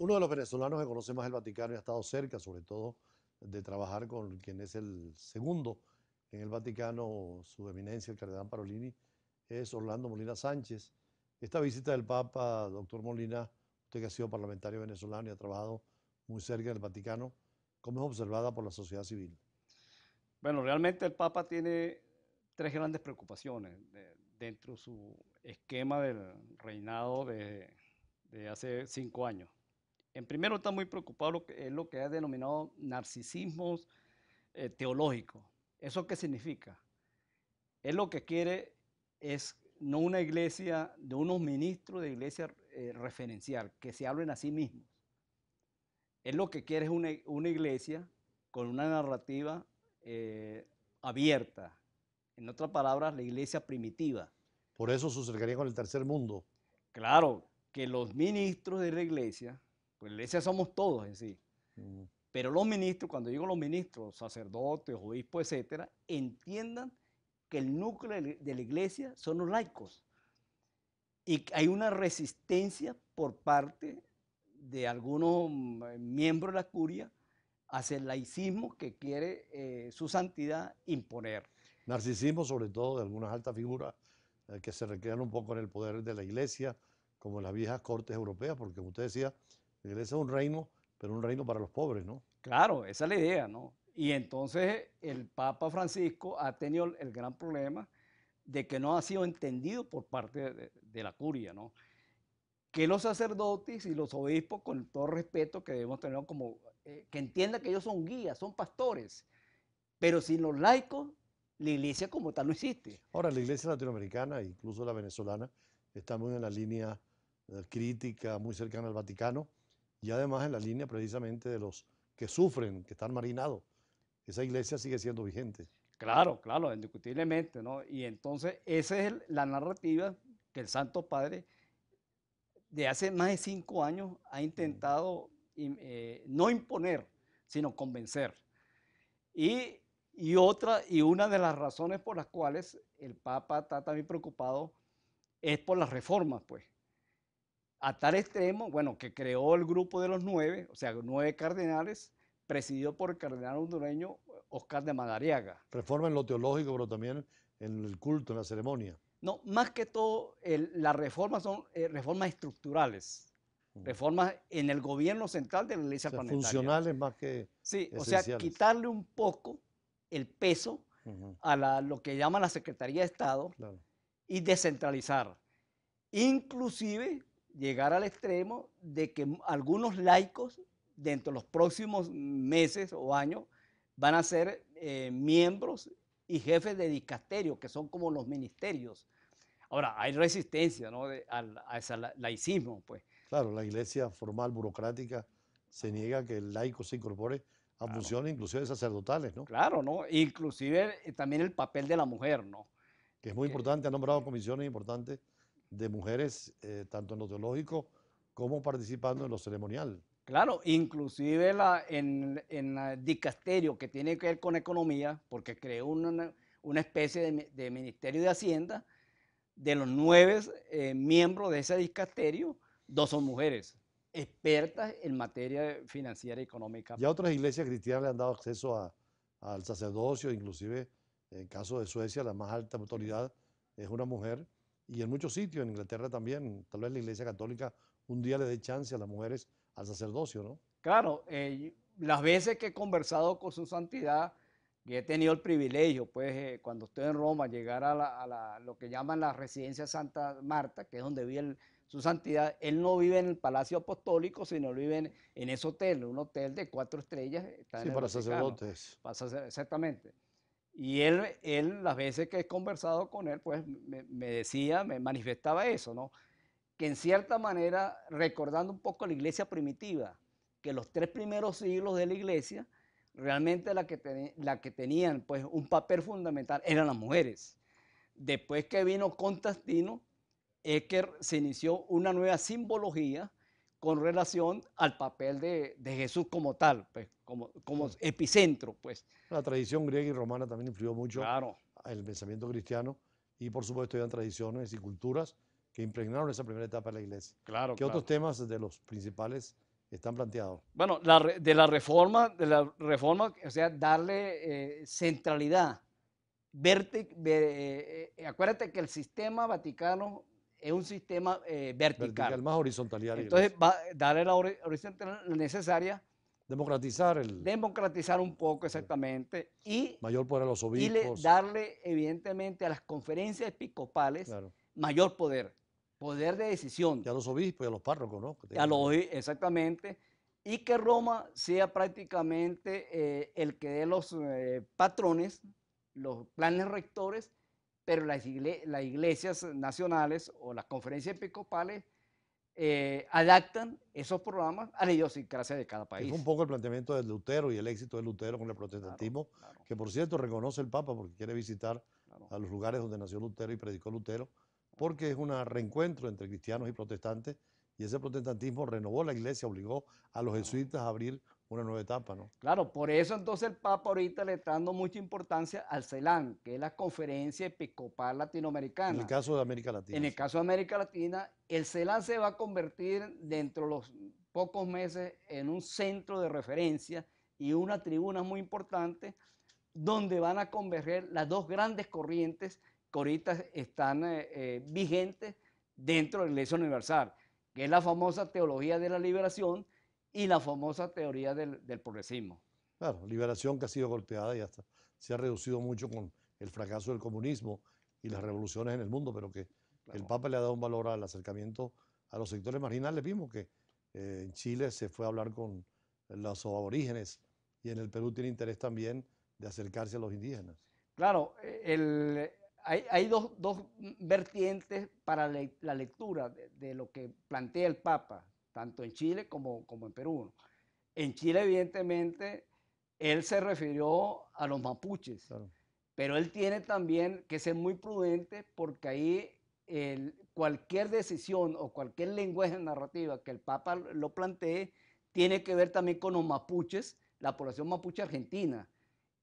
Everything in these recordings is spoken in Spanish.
Uno de los venezolanos que conoce más el Vaticano y ha estado cerca, sobre todo, de trabajar con quien es el segundo en el Vaticano, su eminencia, el cardenal Parolini, es Orlando Molina Sánchez. Esta visita del Papa, doctor Molina, usted que ha sido parlamentario venezolano y ha trabajado muy cerca del Vaticano, ¿cómo es observada por la sociedad civil? Bueno, realmente el Papa tiene tres grandes preocupaciones eh, dentro de su esquema del reinado de hace cinco años. En primero está muy preocupado lo que, es lo que ha denominado narcisismo eh, teológico. ¿Eso qué significa? Él lo que quiere es no una iglesia, de unos ministros de iglesia eh, referencial, que se hablen a sí mismos. Él lo que quiere es una, iglesia con una narrativa eh, abierta. En otras palabras, la iglesia primitiva. Por eso se con el tercer mundo. Claro, que los ministros de la iglesia pues la iglesia somos todos en sí. Pero los ministros, cuando digo los ministros, sacerdotes, obispos, etcétera, entiendan que el núcleo de la iglesia son los laicos. Y hay una resistencia por parte de algunos mm, miembros de la curia hacia el laicismo que quiere eh, su santidad imponer. Narcisismo sobre todo de algunas altas figuras eh, que se recrean un poco en el poder de la iglesia, como las viejas cortes europeas, porque como usted decía, la iglesia es un reino, pero un reino para los pobres, ¿no? Claro, esa es la idea, ¿no? Y entonces el Papa Francisco ha tenido el gran problema de que no ha sido entendido por parte de, la curia, ¿no? Que los sacerdotes y los obispos, con todo respeto que debemos tener como, eh, que entiendan que ellos son guías, son pastores, pero sin los laicos, la iglesia como tal no existe. Ahora, la iglesia latinoamericana, incluso la venezolana, está muy en la línea eh, crítica, muy cercana al Vaticano, y además en la línea precisamente de los que sufren, que están marinados. Esa iglesia sigue siendo vigente. Claro, claro, indiscutiblemente, ¿no? Y entonces esa es la narrativa que el Santo Padre de hace más de cinco años ha intentado eh, no imponer, sino convencer. Y, y, otra, y una de las razones por las cuales el Papa está también preocupado es por las reformas, pues a tal extremo, bueno, que creó el grupo de los nueve, o sea, nueve cardenales, presidido por el cardenal hondureño Oscar de Madariaga. Reforma en lo teológico, pero también en el culto, en la ceremonia. No, más que todo, las reformas son eh, reformas estructurales, mm. reformas en el gobierno central de la iglesia o Funcionales más que. Sí, o sea, quitarle un poco el peso a lo que llama la Secretaría de Estado y descentralizar. Inclusive llegar al extremo de que algunos laicos dentro de los próximos meses o años van a ser eh, miembros y jefes de dicasterio, que son como los ministerios. Ahora, hay resistencia ¿no? a ese laicismo. Pues. Claro, la iglesia formal, burocrática, se niega que el laico se incorpore a funciones, funciones inclusive sacerdotales, ¿no? Claro, ¿no? Inclusive eh, también el papel de la mujer, ¿no? Que es muy eh, importante, ha nombrado comisiones importantes de mujeres, eh, tanto en lo teológico como participando en lo ceremonial. Claro, inclusive la, en, el dicasterio que tiene que ver con economía, porque creó una, una especie de, Ministerio de Hacienda, de los nueve eh, miembros de ese dicasterio, dos son mujeres, expertas en materia financiera y económica. Ya otras iglesias cristianas le han dado acceso a, al sacerdocio, inclusive en el caso de Suecia, la más alta autoridad es una mujer y en muchos sitios, en Inglaterra también, tal vez la Iglesia Católica un día le dé chance a las mujeres al sacerdocio, ¿no? Claro, eh, las veces que he conversado con su santidad y he tenido el privilegio, pues eh, cuando estoy en Roma, llegar a, lo que llaman la residencia Santa Marta, que es donde vive su santidad, él no vive en el Palacio Apostólico, sino vive en, ese hotel, un hotel de cuatro estrellas. sí, para sacerdotes. exactamente. Y él, él, las veces que he conversado con él, pues me, decía, me manifestaba eso, ¿no? Que en cierta manera, recordando un poco la iglesia primitiva, que los tres primeros siglos de la iglesia, realmente la que, la que tenían pues un papel fundamental eran las mujeres. Después que vino Constantino, es que se inició una nueva simbología con relación al papel de, Jesús como tal, pues, como, hmm. epicentro. Pues. La tradición griega y romana también influyó mucho claro. el pensamiento cristiano y por supuesto eran tradiciones y culturas que impregnaron esa primera etapa de la iglesia. Claro, ¿Qué otros temas de los principales están planteados? Bueno, de la reforma, de la reforma, o sea, darle eh, centralidad. Verte, eh, eh, acuérdate que el sistema vaticano es un sistema eh, vertical. El más horizontal. Entonces, va a darle la horizontal necesaria. Democratizar el... Democratizar un poco, exactamente. Y... Mayor poder a los obispos. Y darle, evidentemente, a las conferencias episcopales mayor poder. Poder de decisión. Y a los obispos y a los párrocos, ¿no? A los, exactamente. Y que Roma sea prácticamente eh, el que dé los eh, patrones, los planes rectores pero las, iglesias nacionales o las conferencias episcopales eh, adaptan esos programas a la idiosincrasia de cada país. Es un poco el planteamiento de Lutero y el éxito de Lutero con el protestantismo, que por cierto reconoce el Papa porque quiere visitar a los lugares donde nació Lutero y predicó Lutero, porque es un reencuentro entre cristianos y protestantes, y ese protestantismo renovó la iglesia, obligó a los jesuitas a abrir una nueva etapa, ¿no? Claro, por eso entonces el Papa ahorita le está dando mucha importancia al CELAN, que es la Conferencia Episcopal Latinoamericana. En el caso de América Latina. En el caso de América Latina, el CELAN se va a convertir dentro de los pocos meses en un centro de referencia y una tribuna muy importante donde van a converger las dos grandes corrientes que ahorita están eh, eh, vigentes dentro de la Iglesia Universal, que es la famosa teología de la liberación, y la famosa teoría del, progresismo. Claro, liberación que ha sido golpeada y hasta se ha reducido mucho con el fracaso del comunismo y las revoluciones en el mundo, pero que el Papa le ha dado un valor al acercamiento a los sectores marginales. Vimos que eh, en Chile se fue a hablar con los aborígenes y en el Perú tiene interés también de acercarse a los indígenas. Claro, hay, hay dos, vertientes para la lectura de lo que plantea el Papa tanto en Chile como, como en Perú. En Chile, evidentemente, él se refirió a los mapuches, pero él tiene también que ser muy prudente porque ahí el, cualquier decisión o cualquier lenguaje narrativa que el Papa lo plantee tiene que ver también con los mapuches, la población mapuche argentina.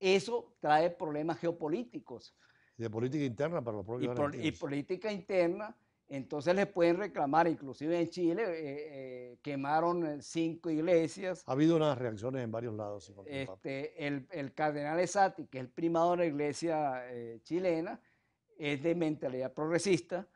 Eso trae problemas geopolíticos. Y de política interna para los propios y, y política interna entonces les pueden reclamar, inclusive en Chile eh, eh, quemaron eh, cinco iglesias. Ha habido unas reacciones en varios lados. Este, el, cardenal Esati, que es el primado de la iglesia chilena, es de mentalidad progresista,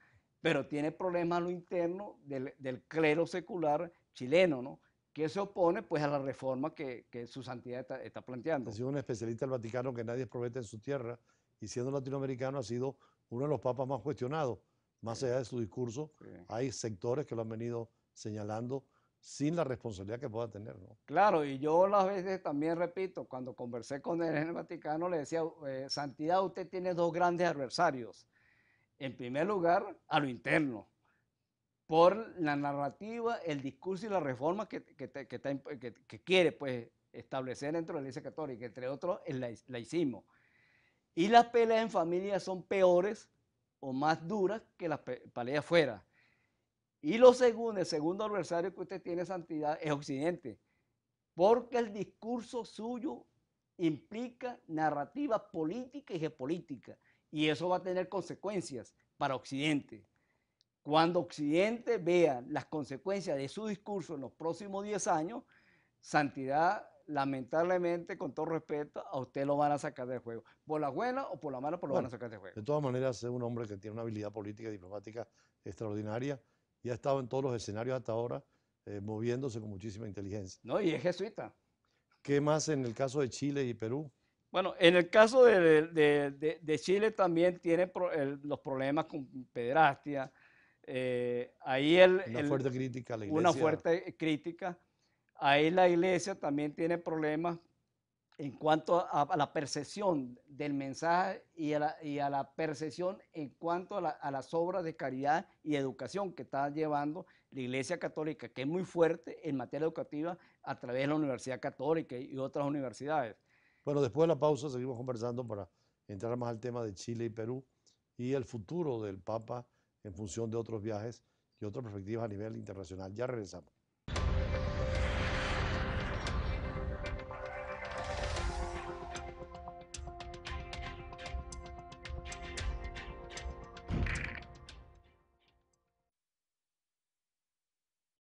pero tiene problemas a lo interno del, clero secular chileno, ¿no? que se opone pues a la reforma que, su santidad está, planteando. Ha sido un especialista del Vaticano que nadie promete en su tierra, y siendo latinoamericano ha sido uno de los papas más cuestionados más allá de su discurso, hay sectores que lo han venido señalando sin la responsabilidad que pueda tener. Claro, y yo las veces también repito, cuando conversé con él en el Vaticano, le decía, eh, Santidad, usted tiene dos grandes adversarios. En primer lugar, a lo interno, por la narrativa, el discurso y la reforma que, que, que, quiere pues, establecer dentro de la Iglesia Católica, entre otros, la hicimos. Y las peleas en familia son peores o más duras que las peleas fuera. Y lo segundo, el segundo adversario que usted tiene santidad es Occidente, porque el discurso suyo implica narrativa política y geopolítica, y eso va a tener consecuencias para Occidente. Cuando Occidente vea las consecuencias de su discurso en los próximos 10 años, Santidad lamentablemente, con todo respeto, a usted lo van a sacar del juego. Por la buena o por la mala, por lo van a sacar del juego. De todas maneras, es un hombre que tiene una habilidad política y diplomática extraordinaria y ha estado en todos los escenarios hasta ahora, eh, moviéndose con muchísima inteligencia. No, y es jesuita. ¿Qué más en el caso de Chile y Perú? Bueno, en el caso de, Chile también tiene los problemas con Pedrastia eh, ahí el, una fuerte crítica a la Una fuerte crítica Ahí la iglesia también tiene problemas en cuanto a, la percepción del mensaje y a la, percepción en cuanto a, las obras de caridad y educación que está llevando la Iglesia Católica, que es muy fuerte en materia educativa a través de la Universidad Católica y otras universidades. Bueno, después de la pausa seguimos conversando para entrar más al tema de Chile y Perú y el futuro del Papa en función de otros viajes y otras perspectivas a nivel internacional. Ya regresamos.